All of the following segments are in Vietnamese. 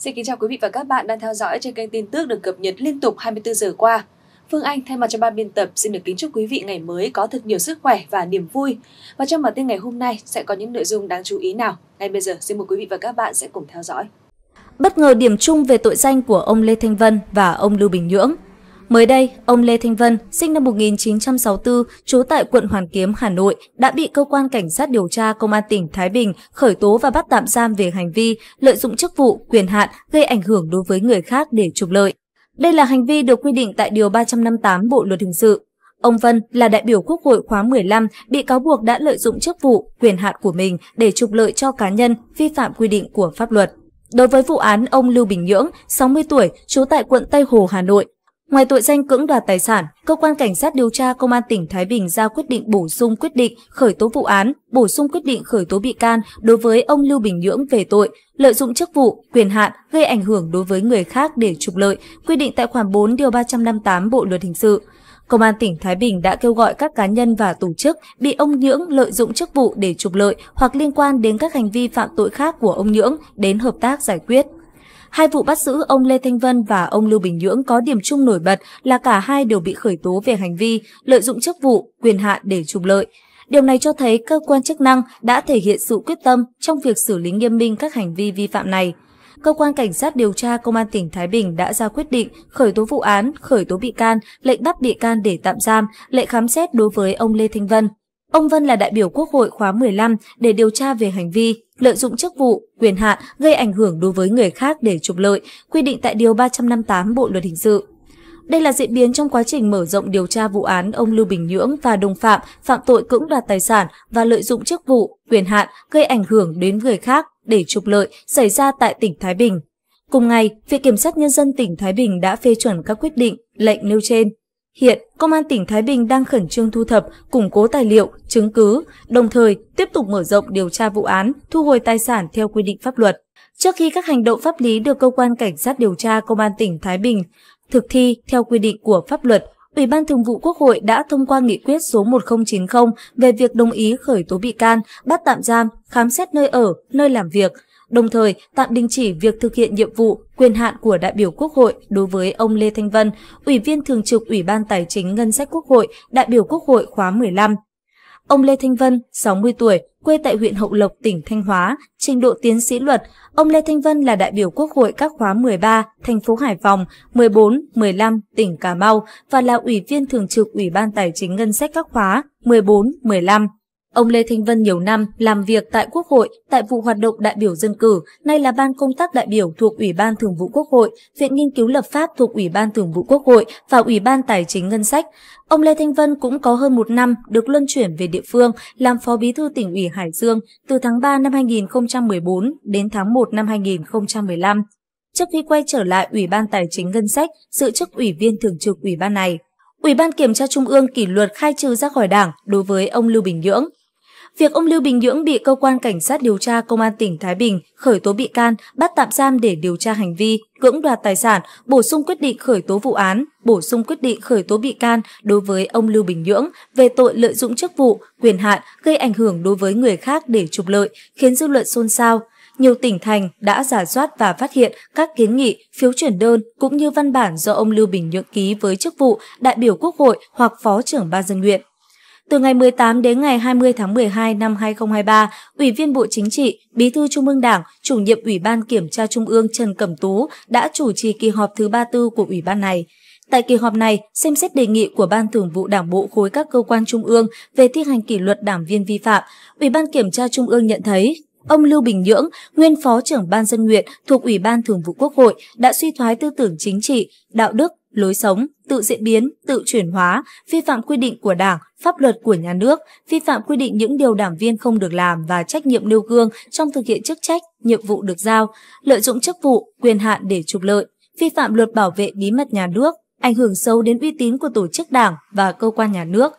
Xin kính chào quý vị và các bạn đang theo dõi trên kênh tin tức được cập nhật liên tục 24 giờ qua. Phương Anh thay mặt cho ban biên tập xin được kính chúc quý vị ngày mới có thật nhiều sức khỏe và niềm vui. Và trong bản tin ngày hôm nay sẽ có những nội dung đáng chú ý nào? Ngay bây giờ xin mời quý vị và các bạn sẽ cùng theo dõi. Bất ngờ điểm chung về tội danh của ông Lê Thanh Vân và ông Lưu Bình Nhưỡng – Mới đây, ông Lê Thanh Vân, sinh năm 1964, trú tại quận Hoàn Kiếm, Hà Nội, đã bị cơ quan cảnh sát điều tra công an tỉnh Thái Bình khởi tố và bắt tạm giam về hành vi lợi dụng chức vụ, quyền hạn gây ảnh hưởng đối với người khác để trục lợi. Đây là hành vi được quy định tại Điều 358 Bộ Luật Hình sự. Ông Vân là đại biểu Quốc hội khóa 15 bị cáo buộc đã lợi dụng chức vụ, quyền hạn của mình để trục lợi cho cá nhân, vi phạm quy định của pháp luật. Đối với vụ án ông Lưu Bình Nhưỡng, 60 tuổi, trú tại quận Tây Hồ, Hà Nội, Ngoài tội danh cưỡng đoạt tài sản, cơ quan cảnh sát điều tra công an tỉnh Thái Bình ra quyết định bổ sung quyết định khởi tố vụ án, bổ sung quyết định khởi tố bị can đối với ông Lưu Bình Nhưỡng về tội lợi dụng chức vụ, quyền hạn gây ảnh hưởng đối với người khác để trục lợi, quy định tại khoản 4 điều 358 Bộ luật hình sự. Công an tỉnh Thái Bình đã kêu gọi các cá nhân và tổ chức bị ông Nhưỡng lợi dụng chức vụ để trục lợi hoặc liên quan đến các hành vi phạm tội khác của ông Nhưỡng đến hợp tác giải quyết. Hai vụ bắt giữ ông Lê Thanh Vân và ông Lưu Bình Nhưỡng có điểm chung nổi bật là cả hai đều bị khởi tố về hành vi lợi dụng chức vụ, quyền hạn để trục lợi. Điều này cho thấy cơ quan chức năng đã thể hiện sự quyết tâm trong việc xử lý nghiêm minh các hành vi vi phạm này. Cơ quan Cảnh sát điều tra Công an tỉnh Thái Bình đã ra quyết định khởi tố vụ án, khởi tố bị can, lệnh bắt bị can để tạm giam, lệnh khám xét đối với ông Lê Thanh Vân. Ông Vân là đại biểu Quốc hội khóa 15 để điều tra về hành vi lợi dụng chức vụ, quyền hạn gây ảnh hưởng đối với người khác để trục lợi, quy định tại Điều 358 Bộ Luật Hình sự. Đây là diễn biến trong quá trình mở rộng điều tra vụ án ông Lưu Bình Nhưỡng và đồng phạm phạm tội cưỡng đoạt tài sản và lợi dụng chức vụ, quyền hạn gây ảnh hưởng đến người khác để trục lợi xảy ra tại tỉnh Thái Bình. Cùng ngày, Viện Kiểm sát Nhân dân tỉnh Thái Bình đã phê chuẩn các quyết định, lệnh nêu trên. Hiện, Công an tỉnh Thái Bình đang khẩn trương thu thập, củng cố tài liệu, chứng cứ, đồng thời tiếp tục mở rộng điều tra vụ án, thu hồi tài sản theo quy định pháp luật. Trước khi các hành động pháp lý được cơ quan cảnh sát điều tra Công an tỉnh Thái Bình thực thi theo quy định của pháp luật, Ủy ban Thường vụ Quốc hội đã thông qua nghị quyết số 1090 về việc đồng ý khởi tố bị can, bắt tạm giam, khám xét nơi ở, nơi làm việc – đồng thời tạm đình chỉ việc thực hiện nhiệm vụ, quyền hạn của đại biểu Quốc hội đối với ông Lê Thanh Vân, Ủy viên Thường trực Ủy ban Tài chính Ngân sách Quốc hội, đại biểu Quốc hội khóa 15. Ông Lê Thanh Vân, 60 tuổi, quê tại huyện Hậu Lộc, tỉnh Thanh Hóa, trình độ tiến sĩ luật. Ông Lê Thanh Vân là đại biểu Quốc hội các khóa 13, thành phố Hải Phòng, 14, 15, tỉnh Cà Mau và là ủy viên thường trực Ủy ban Tài chính Ngân sách các khóa 14, 15. Ông Lê Thanh Vân nhiều năm làm việc tại Quốc hội, tại vụ hoạt động đại biểu dân cử, nay là ban công tác đại biểu thuộc Ủy ban Thường vụ Quốc hội, Viện Nghiên cứu Lập pháp thuộc Ủy ban Thường vụ Quốc hội và Ủy ban Tài chính Ngân sách. Ông Lê Thanh Vân cũng có hơn một năm được luân chuyển về địa phương làm Phó Bí thư tỉnh ủy Hải Dương từ tháng 3 năm 2014 đến tháng 1 năm 2015. Trước khi quay trở lại Ủy ban Tài chính Ngân sách, giữ chức Ủy viên Thường trực Ủy ban này. Ủy ban Kiểm tra Trung ương kỷ luật khai trừ ra khỏi Đảng đối với ông Lưu Bình Nhưỡng. Việc ông Lưu Bình Nhưỡng bị cơ quan cảnh sát điều tra công an tỉnh Thái Bình khởi tố bị can, bắt tạm giam để điều tra hành vi cưỡng đoạt tài sản, bổ sung quyết định khởi tố vụ án, bổ sung quyết định khởi tố bị can đối với ông Lưu Bình Nhưỡng về tội lợi dụng chức vụ, quyền hạn gây ảnh hưởng đối với người khác để trục lợi, khiến dư luận xôn xao nhiều tỉnh thành đã giả soát và phát hiện các kiến nghị, phiếu chuyển đơn cũng như văn bản do ông Lưu Bình Nhưỡng ký với chức vụ đại biểu Quốc hội hoặc Phó trưởng Ban dân nguyện. Từ ngày 18 đến ngày 20 tháng 12 năm 2023, Ủy viên Bộ Chính trị, Bí thư Trung ương Đảng, chủ nhiệm Ủy ban Kiểm tra Trung ương Trần Cẩm Tú đã chủ trì kỳ họp thứ 34 của Ủy ban này. Tại kỳ họp này, xem xét đề nghị của Ban Thường vụ Đảng bộ khối các cơ quan trung ương về thi hành kỷ luật đảng viên vi phạm, Ủy ban Kiểm tra Trung ương nhận thấy Ông Lưu Bình Nhưỡng, nguyên Phó trưởng Ban dân nguyện thuộc Ủy ban Thường vụ Quốc hội đã suy thoái tư tưởng chính trị, đạo đức, lối sống, tự diễn biến, tự chuyển hóa, vi phạm quy định của Đảng, pháp luật của nhà nước, vi phạm quy định những điều đảng viên không được làm và trách nhiệm nêu gương trong thực hiện chức trách, nhiệm vụ được giao, lợi dụng chức vụ, quyền hạn để trục lợi, vi phạm luật bảo vệ bí mật nhà nước, ảnh hưởng sâu đến uy tín của tổ chức Đảng và cơ quan nhà nước.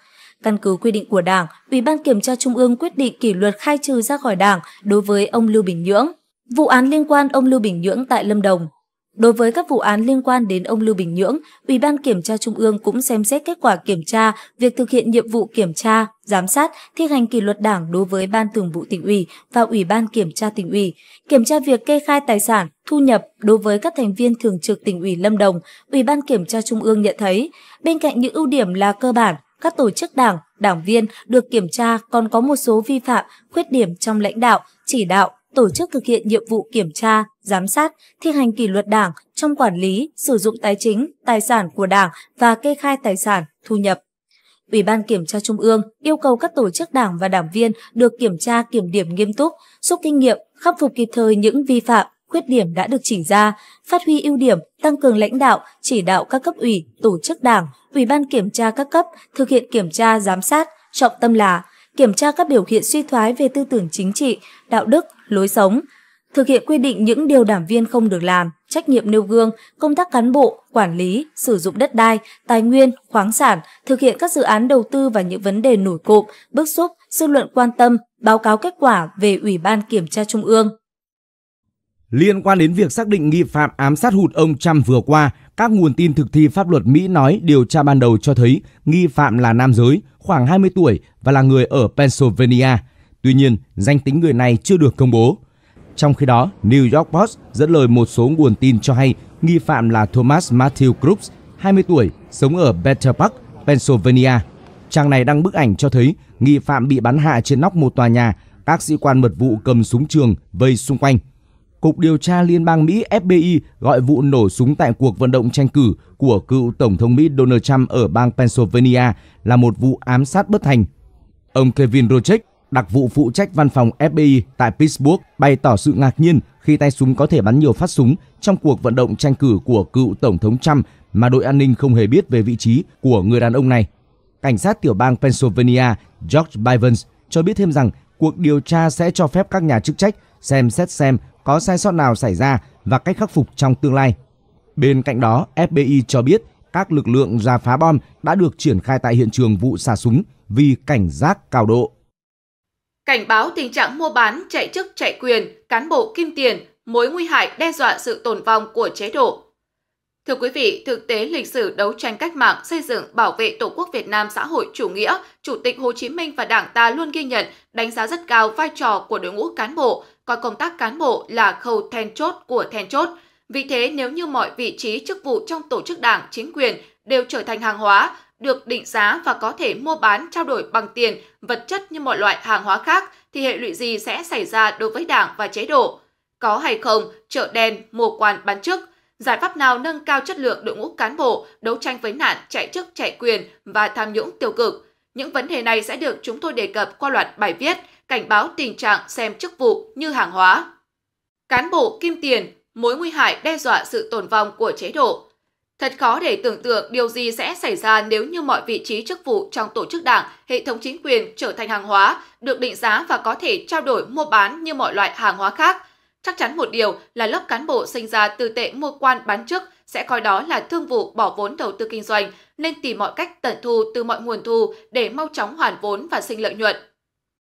Căn cứ quy định của Đảng, Ủy ban Kiểm tra Trung ương quyết định kỷ luật khai trừ ra khỏi Đảng đối với ông Lưu Bình Nhưỡng. Vụ án liên quan ông Lưu Bình Nhưỡng tại Lâm Đồng Đối với các vụ án liên quan đến ông Lưu Bình Nhưỡng, Ủy ban Kiểm tra Trung ương cũng xem xét kết quả kiểm tra, việc thực hiện nhiệm vụ kiểm tra, giám sát, thi hành kỷ luật đảng đối với Ban Thường vụ tỉnh ủy và Ủy ban Kiểm tra tỉnh ủy, kiểm tra việc kê khai tài sản, thu nhập đối với các thành viên thường trực tỉnh ủy Lâm Đồng, Ủy ban Kiểm tra Trung ương nhận thấy, bên cạnh những ưu điểm là cơ bản, các tổ chức đảng, đảng viên được kiểm tra còn có một số vi phạm, khuyết điểm trong lãnh đạo, chỉ đạo, tổ chức thực hiện nhiệm vụ kiểm tra, giám sát, thi hành kỷ luật đảng trong quản lý, sử dụng tài chính, tài sản của đảng và kê khai tài sản, thu nhập. Ủy ban Kiểm tra Trung ương yêu cầu các tổ chức đảng và đảng viên được kiểm tra kiểm điểm nghiêm túc, rút kinh nghiệm, khắc phục kịp thời những vi phạm, khuyết điểm đã được chỉ ra, phát huy ưu điểm, tăng cường lãnh đạo, chỉ đạo các cấp ủy, tổ chức đảng, ủy ban kiểm tra các cấp thực hiện kiểm tra giám sát, trọng tâm là kiểm tra các biểu hiện suy thoái về tư tưởng chính trị, đạo đức, lối sống, thực hiện quy định những điều đảng viên không được làm, trách nhiệm nêu gương, công tác cán bộ, quản lý, sử dụng đất đai, tài nguyên, khoáng sản, thực hiện các dự án đầu tư và những vấn đề nổi cộm, bức xúc, dư luận quan tâm, báo cáo kết quả về Ủy ban Kiểm tra Trung ương. Liên quan đến việc xác định nghi phạm ám sát hụt ông Trump vừa qua, các nguồn tin thực thi pháp luật Mỹ nói điều tra ban đầu cho thấy nghi phạm là nam giới, khoảng 20 tuổi và là người ở Pennsylvania – Tuy nhiên, danh tính người này chưa được công bố. Trong khi đó, New York Post dẫn lời một số nguồn tin cho hay nghi phạm là Thomas Matthew Crooks, 20 tuổi, sống ở Better Park, Pennsylvania. Trang này đăng bức ảnh cho thấy nghi phạm bị bắn hạ trên nóc một tòa nhà, các sĩ quan mật vụ cầm súng trường vây xung quanh. Cục điều tra Liên bang Mỹ FBI gọi vụ nổ súng tại cuộc vận động tranh cử của cựu Tổng thống Mỹ Donald Trump ở bang Pennsylvania là một vụ ám sát bất thành. Ông Kevin Rochek, đặc vụ phụ trách văn phòng FBI tại Pittsburgh bày tỏ sự ngạc nhiên khi tay súng có thể bắn nhiều phát súng trong cuộc vận động tranh cử của cựu Tổng thống Trump mà đội an ninh không hề biết về vị trí của người đàn ông này. Cảnh sát tiểu bang Pennsylvania George Bivens cho biết thêm rằng cuộc điều tra sẽ cho phép các nhà chức trách xem xét xem có sai sót nào xảy ra và cách khắc phục trong tương lai. Bên cạnh đó, FBI cho biết các lực lượng ra phá bom đã được triển khai tại hiện trường vụ xả súng vì cảnh giác cao độ cảnh báo tình trạng mua bán, chạy chức, chạy quyền, cán bộ kim tiền, mối nguy hại đe dọa sự tồn vong của chế độ. Thưa quý vị, thực tế lịch sử đấu tranh cách mạng xây dựng bảo vệ Tổ quốc Việt Nam xã hội chủ nghĩa, Chủ tịch Hồ Chí Minh và Đảng ta luôn ghi nhận, đánh giá rất cao vai trò của đội ngũ cán bộ, coi công tác cán bộ là khâu then chốt của then chốt. Vì thế, nếu như mọi vị trí chức vụ trong tổ chức đảng, chính quyền đều trở thành hàng hóa, được định giá và có thể mua bán trao đổi bằng tiền, vật chất như mọi loại hàng hóa khác thì hệ lụy gì sẽ xảy ra đối với Đảng và chế độ? Có hay không chợ đen mua quan bán chức? Giải pháp nào nâng cao chất lượng đội ngũ cán bộ, đấu tranh với nạn chạy chức chạy quyền và tham nhũng tiêu cực? Những vấn đề này sẽ được chúng tôi đề cập qua loạt bài viết cảnh báo tình trạng xem chức vụ như hàng hóa. Cán bộ kim tiền, mối nguy hại đe dọa sự tồn vong của chế độ, Thật khó để tưởng tượng điều gì sẽ xảy ra nếu như mọi vị trí chức vụ trong tổ chức đảng, hệ thống chính quyền trở thành hàng hóa, được định giá và có thể trao đổi mua bán như mọi loại hàng hóa khác. Chắc chắn một điều là lớp cán bộ sinh ra từ tệ mua quan bán chức sẽ coi đó là thương vụ bỏ vốn đầu tư kinh doanh, nên tìm mọi cách tận thu từ mọi nguồn thu để mau chóng hoàn vốn và sinh lợi nhuận.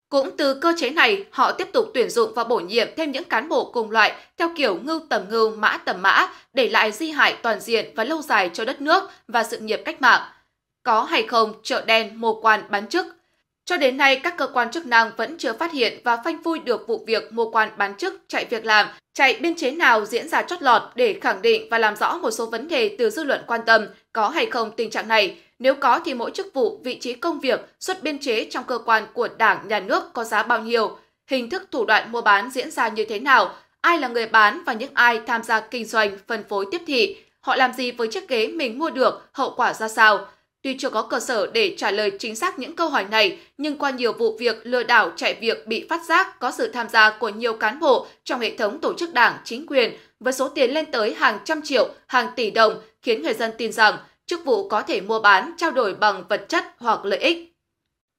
Cũng từ cơ chế này, họ tiếp tục tuyển dụng và bổ nhiệm thêm những cán bộ cùng loại theo kiểu ngưu tầm ngưu, mã tầm mã, để lại di hại toàn diện và lâu dài cho đất nước và sự nghiệp cách mạng. Có hay không chợ đen mô quan bán chức cho đến nay, các cơ quan chức năng vẫn chưa phát hiện và phanh phui được vụ việc mua quan bán chức, chạy việc làm, chạy biên chế nào diễn ra chót lọt để khẳng định và làm rõ một số vấn đề từ dư luận quan tâm có hay không tình trạng này. Nếu có thì mỗi chức vụ, vị trí công việc, suất biên chế trong cơ quan của Đảng, Nhà nước có giá bao nhiêu, hình thức thủ đoạn mua bán diễn ra như thế nào, ai là người bán và những ai tham gia kinh doanh, phân phối tiếp thị, họ làm gì với chiếc ghế mình mua được, hậu quả ra sao – Tuy chưa có cơ sở để trả lời chính xác những câu hỏi này, nhưng qua nhiều vụ việc lừa đảo chạy việc bị phát giác có sự tham gia của nhiều cán bộ trong hệ thống tổ chức đảng, chính quyền với số tiền lên tới hàng trăm triệu, hàng tỷ đồng khiến người dân tin rằng chức vụ có thể mua bán, trao đổi bằng vật chất hoặc lợi ích.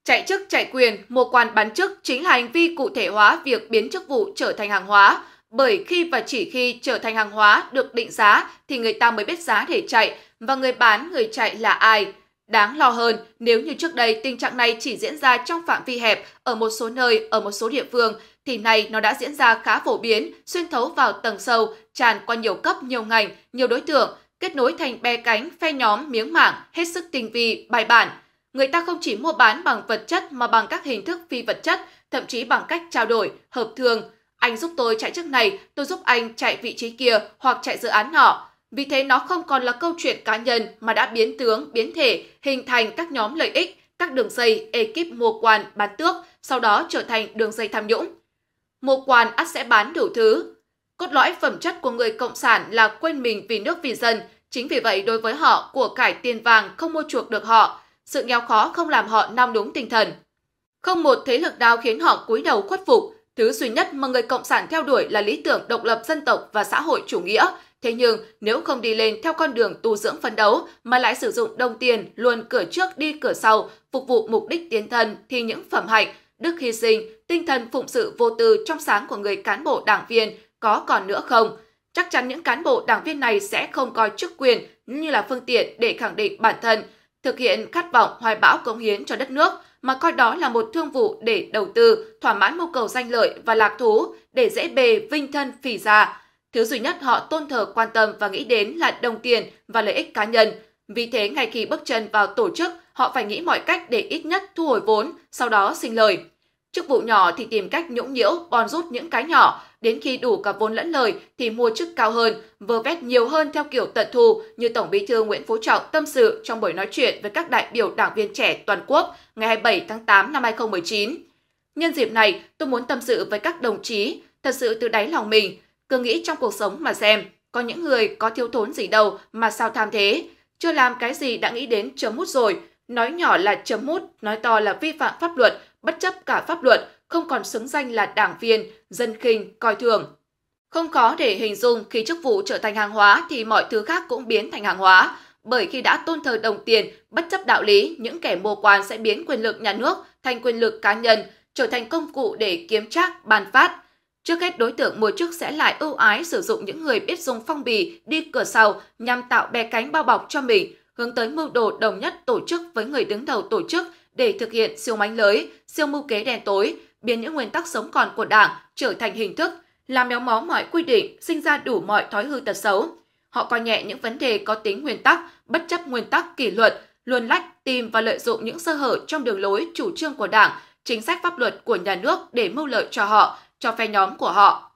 Chạy chức chạy quyền, mua quan bán chức chính là hành vi cụ thể hóa việc biến chức vụ trở thành hàng hóa, bởi khi và chỉ khi trở thành hàng hóa được định giá thì người ta mới biết giá để chạy và người bán người chạy là ai. Đáng lo hơn, nếu như trước đây tình trạng này chỉ diễn ra trong phạm vi hẹp ở một số nơi, ở một số địa phương, thì nay nó đã diễn ra khá phổ biến, xuyên thấu vào tầng sâu, tràn qua nhiều cấp, nhiều ngành, nhiều đối tượng, kết nối thành bè cánh, phe nhóm, miếng mảng, hết sức tinh vi, bài bản. Người ta không chỉ mua bán bằng vật chất mà bằng các hình thức phi vật chất, thậm chí bằng cách trao đổi, hợp thương. Anh giúp tôi chạy trước này, tôi giúp anh chạy vị trí kia hoặc chạy dự án nọ. Vì thế nó không còn là câu chuyện cá nhân mà đã biến tướng, biến thể, hình thành các nhóm lợi ích, các đường dây, ekip mua quan, bán tước, sau đó trở thành đường dây tham nhũng. Mua quan ắt sẽ bán đủ thứ. Cốt lõi phẩm chất của người Cộng sản là quên mình vì nước vì dân. Chính vì vậy đối với họ, của cải tiền vàng không mua chuộc được họ, sự nghèo khó không làm họ nao đúng tinh thần. Không một thế lực nào khiến họ cúi đầu khuất phục, thứ duy nhất mà người Cộng sản theo đuổi là lý tưởng độc lập dân tộc và xã hội chủ nghĩa – Thế nhưng, nếu không đi lên theo con đường tu dưỡng phấn đấu mà lại sử dụng đồng tiền luôn cửa trước đi cửa sau, phục vụ mục đích tiến thân thì những phẩm hạnh, đức hy sinh, tinh thần phụng sự vô tư trong sáng của người cán bộ đảng viên có còn nữa không? Chắc chắn những cán bộ đảng viên này sẽ không coi chức quyền như là phương tiện để khẳng định bản thân, thực hiện khát vọng hoài bão cống hiến cho đất nước, mà coi đó là một thương vụ để đầu tư, thỏa mãn mưu cầu danh lợi và lạc thú để dễ bề vinh thân phỉ già Thứ duy nhất họ tôn thờ quan tâm và nghĩ đến là đồng tiền và lợi ích cá nhân. Vì thế, ngay khi bước chân vào tổ chức, họ phải nghĩ mọi cách để ít nhất thu hồi vốn, sau đó sinh lời. Chức vụ nhỏ thì tìm cách nhũng nhiễu, bòn rút những cái nhỏ, đến khi đủ cả vốn lẫn lời thì mua chức cao hơn, vơ vét nhiều hơn theo kiểu tận thu như Tổng bí thư Nguyễn Phú Trọng tâm sự trong buổi nói chuyện với các đại biểu đảng viên trẻ toàn quốc ngày 27 tháng 8 năm 2019. Nhân dịp này, tôi muốn tâm sự với các đồng chí, thật sự từ đáy lòng mình, cứ nghĩ trong cuộc sống mà xem, có những người có thiếu thốn gì đâu mà sao tham thế. Chưa làm cái gì đã nghĩ đến chấm mút rồi, nói nhỏ là chấm mút, nói to là vi phạm pháp luật, bất chấp cả pháp luật, không còn xứng danh là đảng viên, dân khinh, coi thường. Không khó để hình dung khi chức vụ trở thành hàng hóa thì mọi thứ khác cũng biến thành hàng hóa, bởi khi đã tôn thờ đồng tiền, bất chấp đạo lý, những kẻ mô quan sẽ biến quyền lực nhà nước thành quyền lực cá nhân, trở thành công cụ để kiếm trác, bàn phát – Trước hết, đối tượng mua chức sẽ lại ưu ái sử dụng những người biết dùng phong bì đi cửa sau nhằm tạo bè cánh bao bọc cho mình, hướng tới mưu đồ đồng nhất tổ chức với người đứng đầu tổ chức để thực hiện siêu mánh lưới, siêu mưu kế đen tối, biến những nguyên tắc sống còn của Đảng trở thành hình thức, làm méo mó mọi quy định, sinh ra đủ mọi thói hư tật xấu. Họ coi nhẹ những vấn đề có tính nguyên tắc, bất chấp nguyên tắc kỷ luật, luôn lách, tìm và lợi dụng những sơ hở trong đường lối chủ trương của Đảng, chính sách pháp luật của nhà nước để mưu lợi cho họ, cho phe nhóm của họ.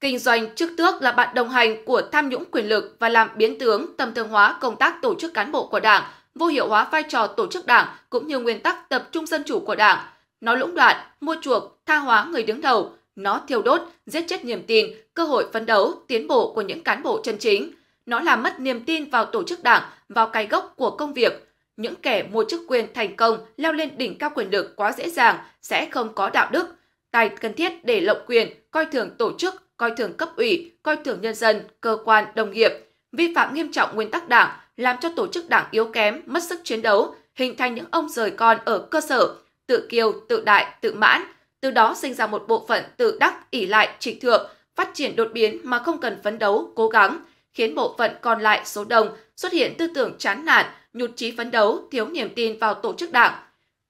Kinh doanh trước tước là bạn đồng hành của tham nhũng quyền lực và làm biến tướng tầm thường hóa công tác tổ chức cán bộ của Đảng, vô hiệu hóa vai trò tổ chức Đảng cũng như nguyên tắc tập trung dân chủ của Đảng. Nó lũng đoạn, mua chuộc, tha hóa người đứng đầu, nó thiêu đốt, giết chết niềm tin, cơ hội phấn đấu, tiến bộ của những cán bộ chân chính. Nó làm mất niềm tin vào tổ chức Đảng, vào cái gốc của công việc. Những kẻ mua chức quyền thành công leo lên đỉnh cao quyền lực quá dễ dàng sẽ không có đạo đức, tài cần thiết để lộng quyền, coi thường tổ chức, coi thường cấp ủy, coi thường nhân dân, cơ quan, đồng nghiệp, vi phạm nghiêm trọng nguyên tắc đảng, làm cho tổ chức đảng yếu kém, mất sức chiến đấu, hình thành những ông rời con ở cơ sở, tự kiêu, tự đại, tự mãn, từ đó sinh ra một bộ phận tự đắc, ỷ lại, trịch thượng, phát triển đột biến mà không cần phấn đấu, cố gắng, khiến bộ phận còn lại số đông xuất hiện tư tưởng chán nản, nhụt chí phấn đấu, thiếu niềm tin vào tổ chức đảng.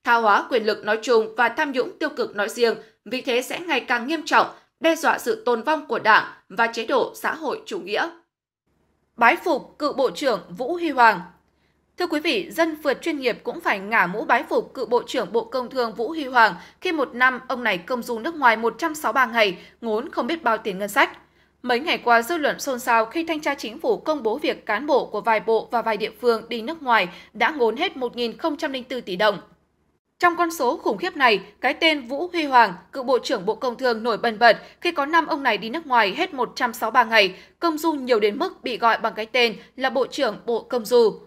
thao hóa quyền lực nói chung và tham nhũng tiêu cực nói riêng vì thế sẽ ngày càng nghiêm trọng, đe dọa sự tồn vong của Đảng và chế độ xã hội chủ nghĩa. Bái phục cựu Bộ trưởng Vũ Huy Hoàng Thưa quý vị, dân vượt chuyên nghiệp cũng phải ngả mũ bái phục cựu Bộ trưởng Bộ Công Thương Vũ Huy Hoàng khi một năm ông này công du nước ngoài 163 ngày, ngốn không biết bao tiền ngân sách. Mấy ngày qua, dư luận xôn xao khi thanh tra chính phủ công bố việc cán bộ của vài bộ và vài địa phương đi nước ngoài đã ngốn hết 1.004 tỷ đồng. Trong con số khủng khiếp này, cái tên Vũ Huy Hoàng, cựu Bộ trưởng Bộ Công Thương nổi bần bật khi có năm ông này đi nước ngoài hết 163 ngày, công du nhiều đến mức bị gọi bằng cái tên là Bộ trưởng Bộ Công Du.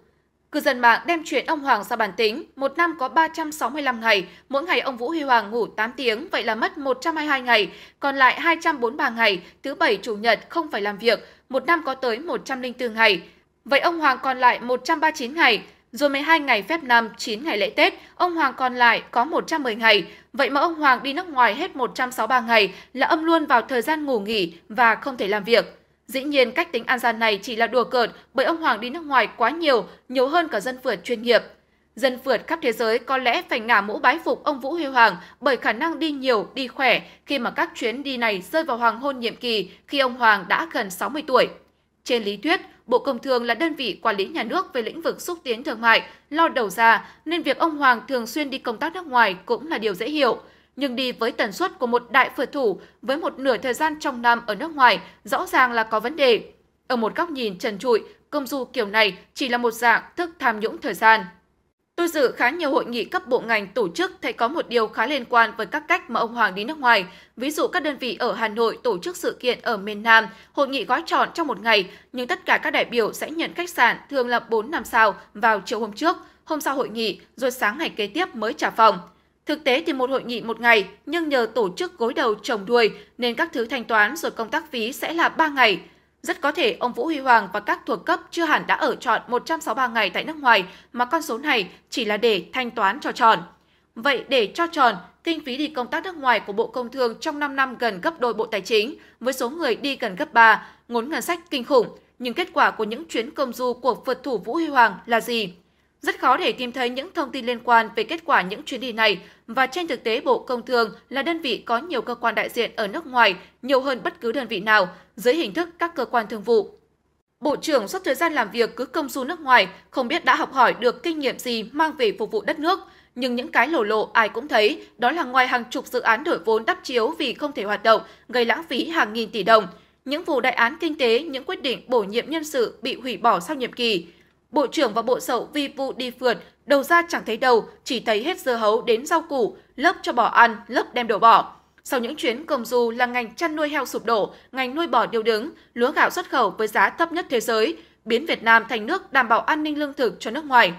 Cư dân mạng đem chuyện ông Hoàng ra bản tính, một năm có 365 ngày, mỗi ngày ông Vũ Huy Hoàng ngủ 8 tiếng, vậy là mất 122 ngày, còn lại 243 ngày, thứ bảy chủ nhật không phải làm việc, một năm có tới 104 ngày. Vậy ông Hoàng còn lại 139 ngày, rồi 12 ngày phép năm, 9 ngày lễ Tết, ông Hoàng còn lại có 110 ngày. Vậy mà ông Hoàng đi nước ngoài hết 163 ngày là âm luôn vào thời gian ngủ nghỉ và không thể làm việc. Dĩ nhiên cách tính an gian này chỉ là đùa cợt bởi ông Hoàng đi nước ngoài quá nhiều, nhiều hơn cả dân phượt chuyên nghiệp. Dân phượt khắp thế giới có lẽ phải ngả mũ bái phục ông Vũ Huy Hoàng bởi khả năng đi nhiều, đi khỏe khi mà các chuyến đi này rơi vào hoàng hôn nhiệm kỳ khi ông Hoàng đã gần 60 tuổi. Trên lý thuyết, Bộ Công Thương là đơn vị quản lý nhà nước về lĩnh vực xúc tiến thương mại, lo đầu ra, nên việc ông Hoàng thường xuyên đi công tác nước ngoài cũng là điều dễ hiểu. Nhưng đi với tần suất của một đại phượt thủ với một nửa thời gian trong năm ở nước ngoài rõ ràng là có vấn đề. Ở một góc nhìn trần trụi, công du kiểu này chỉ là một dạng thức tham nhũng thời gian. Tôi dự khá nhiều hội nghị cấp bộ ngành tổ chức thấy có một điều khá liên quan với các cách mà ông Hoàng đi nước ngoài. Ví dụ các đơn vị ở Hà Nội tổ chức sự kiện ở miền Nam, hội nghị gói trọn trong một ngày, nhưng tất cả các đại biểu sẽ nhận khách sạn thường là 4 năm sao vào chiều hôm trước, hôm sau hội nghị, rồi sáng ngày kế tiếp mới trả phòng. Thực tế thì một hội nghị một ngày, nhưng nhờ tổ chức gối đầu trồng đuôi nên các thứ thanh toán rồi công tác phí sẽ là 3 ngày – rất có thể ông Vũ Huy Hoàng và các thuộc cấp chưa hẳn đã ở trọn 163 ngày tại nước ngoài mà con số này chỉ là để thanh toán cho tròn. Vậy để cho tròn, kinh phí đi công tác nước ngoài của Bộ Công Thương trong 5 năm gần gấp đôi Bộ Tài chính, với số người đi gần gấp 3, ngốn ngân sách kinh khủng. Nhưng kết quả của những chuyến công du của phượt thủ Vũ Huy Hoàng là gì? Rất khó để tìm thấy những thông tin liên quan về kết quả những chuyến đi này và trên thực tế Bộ Công Thương là đơn vị có nhiều cơ quan đại diện ở nước ngoài nhiều hơn bất cứ đơn vị nào dưới hình thức các cơ quan thương vụ. Bộ trưởng suốt thời gian làm việc cứ công du nước ngoài, không biết đã học hỏi được kinh nghiệm gì mang về phục vụ đất nước, nhưng những cái lổ lộ ai cũng thấy, đó là ngoài hàng chục dự án đổi vốn đắp chiếu vì không thể hoạt động, gây lãng phí hàng nghìn tỷ đồng, những vụ đại án kinh tế, những quyết định bổ nhiệm nhân sự bị hủy bỏ sau nhiệm kỳ, Bộ trưởng và bộ sậu vi vu đi phượt, đầu ra chẳng thấy đầu, chỉ thấy hết dưa hấu đến rau củ, lấp cho bò ăn, lấp đem đổ bỏ. Sau những chuyến công du là ngành chăn nuôi heo sụp đổ, ngành nuôi bò điêu đứng, lúa gạo xuất khẩu với giá thấp nhất thế giới, biến Việt Nam thành nước đảm bảo an ninh lương thực cho nước ngoài.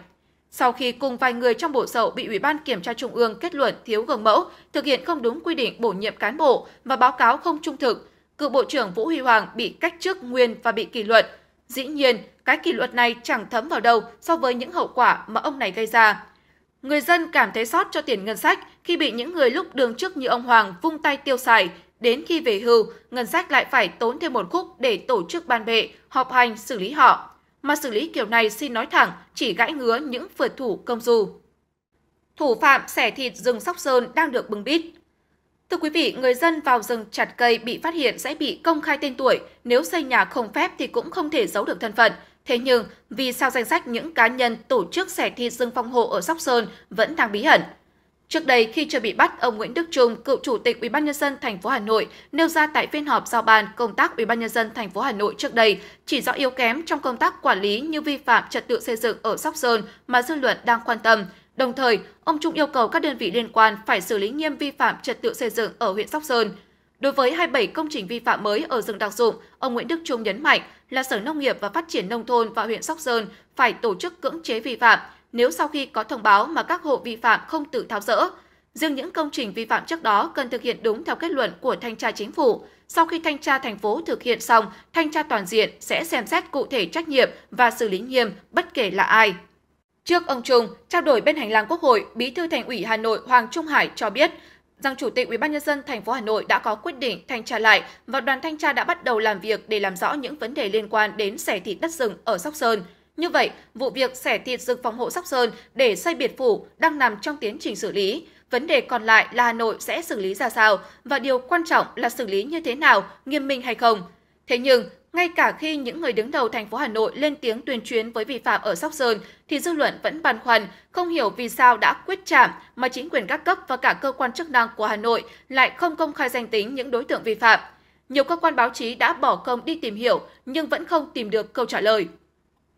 Sau khi cùng vài người trong bộ sậu bị Ủy ban Kiểm tra Trung ương kết luận thiếu gương mẫu, thực hiện không đúng quy định bổ nhiệm cán bộ và báo cáo không trung thực, cựu Bộ trưởng Vũ Huy Hoàng bị cách chức nguyên và bị kỷ luật. Dĩ nhiên, cái kỷ luật này chẳng thấm vào đâu so với những hậu quả mà ông này gây ra. Người dân cảm thấy sót cho tiền ngân sách khi bị những người lúc đường trước như ông Hoàng vung tay tiêu xài, đến khi về hưu, ngân sách lại phải tốn thêm một khúc để tổ chức ban bệ, họp hành xử lý họ. Mà xử lý kiểu này xin nói thẳng chỉ gãi ngứa những phượt thủ công du. Thủ phạm xẻ thịt rừng Sóc Sơn đang được bưng bít. Thưa quý vị, người dân vào rừng chặt cây bị phát hiện sẽ bị công khai tên tuổi, nếu xây nhà không phép thì cũng không thể giấu được thân phận, Thế nhưng, vì sao danh sách những cá nhân tổ chức sẻ thi dương phong hộ ở Sóc Sơn vẫn đang bí ẩn? Trước đây khi chưa bị bắt, ông Nguyễn Đức Trung, cựu chủ tịch UBND thành phố Hà Nội, nêu ra tại phiên họp giao ban công tác UBND thành phố Hà Nội trước đây chỉ rõ yếu kém trong công tác quản lý như vi phạm trật tự xây dựng ở Sóc Sơn mà dư luận đang quan tâm. Đồng thời, ông Trung yêu cầu các đơn vị liên quan phải xử lý nghiêm vi phạm trật tự xây dựng ở huyện Sóc Sơn. Đối với 27 công trình vi phạm mới ở rừng đặc dụng, ông Nguyễn Đức Trung nhấn mạnh là Sở Nông nghiệp và Phát triển Nông thôn và huyện Sóc Sơn phải tổ chức cưỡng chế vi phạm nếu sau khi có thông báo mà các hộ vi phạm không tự tháo rỡ. Riêng những công trình vi phạm trước đó cần thực hiện đúng theo kết luận của thanh tra chính phủ. Sau khi thanh tra thành phố thực hiện xong, thanh tra toàn diện sẽ xem xét cụ thể trách nhiệm và xử lý nghiêm bất kể là ai. Trước ông Trung, trao đổi bên hành lang Quốc hội, Bí thư Thành ủy Hà Nội Hoàng Trung Hải cho biết, rằng Chủ tịch UBND thành phố Hà Nội đã có quyết định thanh tra lại và đoàn thanh tra đã bắt đầu làm việc để làm rõ những vấn đề liên quan đến xẻ thịt đất rừng ở Sóc Sơn. Như vậy, vụ việc xẻ thịt rừng phòng hộ Sóc Sơn để xây biệt phủ đang nằm trong tiến trình xử lý. Vấn đề còn lại là Hà Nội sẽ xử lý ra sao và điều quan trọng là xử lý như thế nào, nghiêm minh hay không. Thế nhưng, ngay cả khi những người đứng đầu thành phố Hà Nội lên tiếng tuyên truyền với vi phạm ở Sóc Sơn, thì dư luận vẫn băn khoăn, không hiểu vì sao đã quyết chạm mà chính quyền các cấp và cả cơ quan chức năng của Hà Nội lại không công khai danh tính những đối tượng vi phạm. Nhiều cơ quan báo chí đã bỏ công đi tìm hiểu nhưng vẫn không tìm được câu trả lời.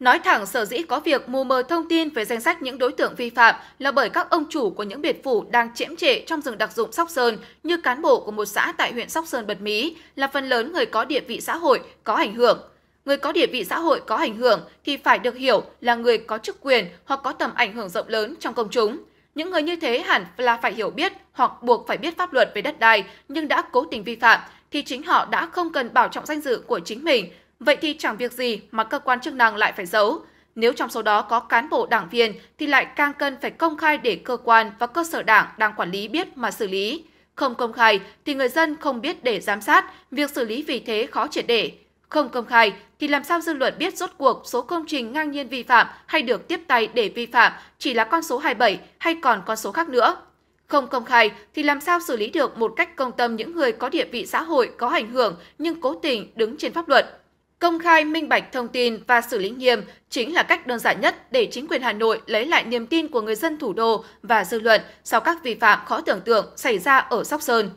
Nói thẳng sở dĩ có việc mù mờ thông tin về danh sách những đối tượng vi phạm là bởi các ông chủ của những biệt phủ đang chiếm trệ trong rừng đặc dụng Sóc Sơn như cán bộ của một xã tại huyện Sóc Sơn Bật Mí là phần lớn người có địa vị xã hội có ảnh hưởng. Người có địa vị xã hội có ảnh hưởng thì phải được hiểu là người có chức quyền hoặc có tầm ảnh hưởng rộng lớn trong công chúng. Những người như thế hẳn là phải hiểu biết hoặc buộc phải biết pháp luật về đất đai nhưng đã cố tình vi phạm thì chính họ đã không cần bảo trọng danh dự của chính mình Vậy thì chẳng việc gì mà cơ quan chức năng lại phải giấu. Nếu trong số đó có cán bộ đảng viên thì lại càng cần phải công khai để cơ quan và cơ sở đảng đang quản lý biết mà xử lý. Không công khai thì người dân không biết để giám sát, việc xử lý vì thế khó triệt để. Không công khai thì làm sao dư luận biết rốt cuộc số công trình ngang nhiên vi phạm hay được tiếp tay để vi phạm chỉ là con số 27 hay còn con số khác nữa. Không công khai thì làm sao xử lý được một cách công tâm những người có địa vị xã hội có ảnh hưởng nhưng cố tình đứng trên pháp luật. Công khai minh bạch thông tin và xử lý nghiêm chính là cách đơn giản nhất để chính quyền Hà Nội lấy lại niềm tin của người dân thủ đô và dư luận sau các vi phạm khó tưởng tượng xảy ra ở Sóc Sơn.